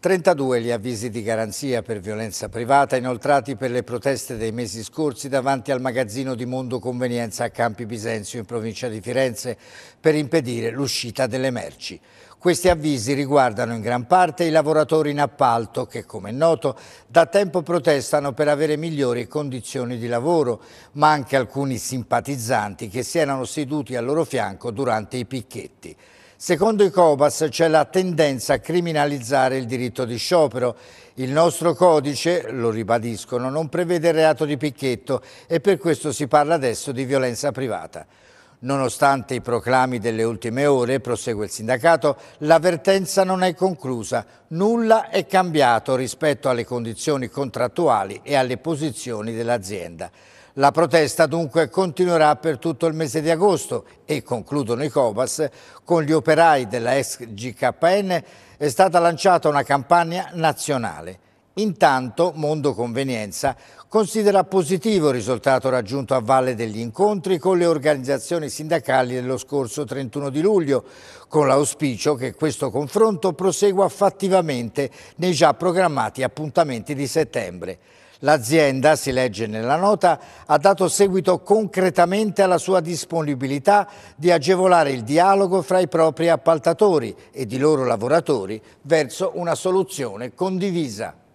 32 gli avvisi di garanzia per violenza privata inoltrati per le proteste dei mesi scorsi davanti al magazzino di Mondo Convenienza a Campi Bisenzio in provincia di Firenze per impedire l'uscita delle merci. Questi avvisi riguardano in gran parte i lavoratori in appalto che, come è noto, da tempo protestano per avere migliori condizioni di lavoro, ma anche alcuni simpatizzanti che si erano seduti al loro fianco durante i picchetti. Secondo i COBAS c'è la tendenza a criminalizzare il diritto di sciopero. Il nostro codice, lo ribadiscono, non prevede il reato di picchetto e per questo si parla adesso di violenza privata. Nonostante i proclami delle ultime ore, prosegue il sindacato, l'avvertenza non è conclusa. Nulla è cambiato rispetto alle condizioni contrattuali e alle posizioni dell'azienda. La protesta dunque continuerà per tutto il mese di agosto e concludono i Copas con gli operai della ex GKN è stata lanciata una campagna nazionale. Intanto Mondo Convenienza considera positivo il risultato raggiunto a valle degli incontri con le organizzazioni sindacali dello scorso 31 di luglio, con l'auspicio che questo confronto prosegua fattivamente nei già programmati appuntamenti di settembre. L'azienda, si legge nella nota, ha dato seguito concretamente alla sua disponibilità di agevolare il dialogo fra i propri appaltatori e i loro lavoratori verso una soluzione condivisa.